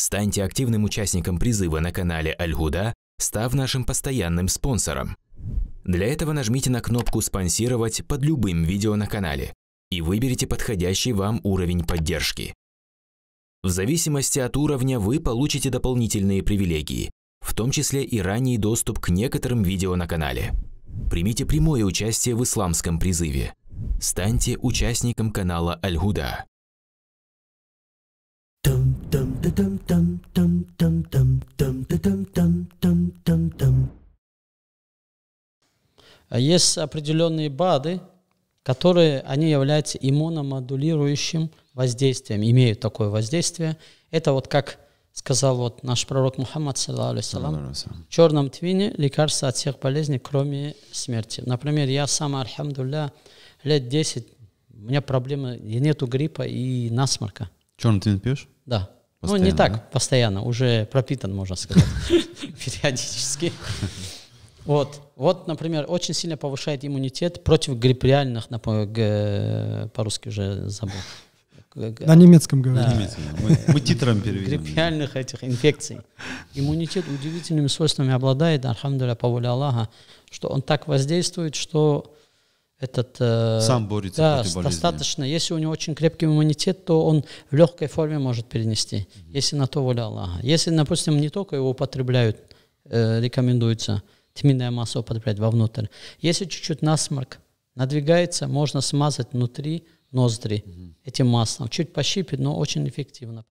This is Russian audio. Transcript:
Станьте активным участником призыва на канале Альгуда, став нашим постоянным спонсором. Для этого нажмите на кнопку «Спонсировать» под любым видео на канале и выберите подходящий вам уровень поддержки. В зависимости от уровня вы получите дополнительные привилегии, в том числе и ранний доступ к некоторым видео на канале. Примите прямое участие в исламском призыве. Станьте участником канала Альгуда. А есть определенные БАДы, которые они являются иммуномодулирующим воздействием, имеют такое воздействие. Это вот как сказал вот наш пророк Мухаммад, салам, в черном твине лекарство от всех болезней, кроме смерти. Например, я сам, альхамдулля, лет 10, у меня проблемы, нету гриппа и насморка. Черный твин пьешь? Да. Постоянно, ну, не так, да? постоянно, уже пропитан, можно сказать, периодически. Вот, вот, например, очень сильно повышает иммунитет против гриппиальных, по-русски уже забыл. На немецком говорим. Да. Немецком. Мы, мы титром переведем. Гриппиальных этих инфекций. Иммунитет удивительными свойствами обладает, архамдуля, по воле Аллаха, что он так воздействует, что этот... Э, Сам борется да, против болезни. достаточно. Если у него очень крепкий иммунитет, то он в легкой форме может перенести, mm -hmm. если на то воля Аллаха. Если, допустим, не только его употребляют, э, рекомендуется тминное масло употреблять вовнутрь. Если чуть-чуть насморк надвигается, можно смазать внутри ноздри mm -hmm. этим маслом. Чуть пощипит, но очень эффективно.